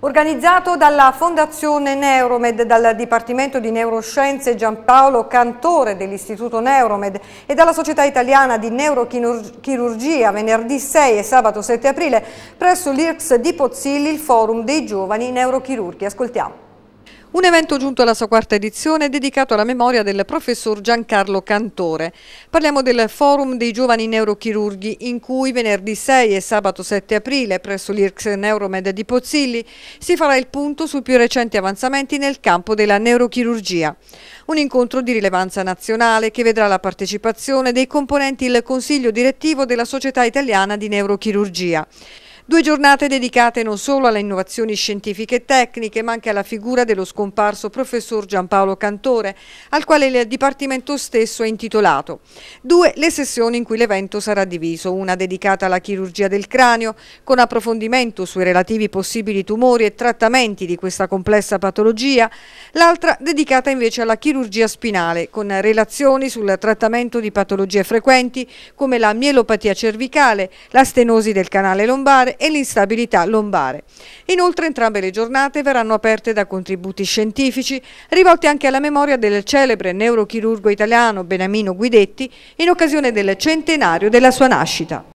Organizzato dalla Fondazione Neuromed, dal Dipartimento di Neuroscienze Giampaolo Cantore dell'Istituto Neuromed e dalla Società Italiana di Neurochirurgia venerdì 6 e sabato 7 aprile presso l'IRCS di Pozzilli il forum dei giovani neurochirurghi. Ascoltiamo. Un evento giunto alla sua quarta edizione dedicato alla memoria del professor Giancarlo Cantore. Parliamo del Forum dei Giovani Neurochirurghi in cui venerdì 6 e sabato 7 aprile presso l'IRCS Neuromed di Pozzilli si farà il punto sui più recenti avanzamenti nel campo della neurochirurgia. Un incontro di rilevanza nazionale che vedrà la partecipazione dei componenti del Consiglio Direttivo della Società Italiana di Neurochirurgia. Due giornate dedicate non solo alle innovazioni scientifiche e tecniche, ma anche alla figura dello scomparso professor Giampaolo Cantore, al quale il Dipartimento stesso è intitolato. Due le sessioni in cui l'evento sarà diviso, una dedicata alla chirurgia del cranio, con approfondimento sui relativi possibili tumori e trattamenti di questa complessa patologia, l'altra dedicata invece alla chirurgia spinale, con relazioni sul trattamento di patologie frequenti come la mielopatia cervicale, la stenosi del canale lombare e l'instabilità lombare. Inoltre entrambe le giornate verranno aperte da contributi scientifici rivolti anche alla memoria del celebre neurochirurgo italiano Benamino Guidetti in occasione del centenario della sua nascita.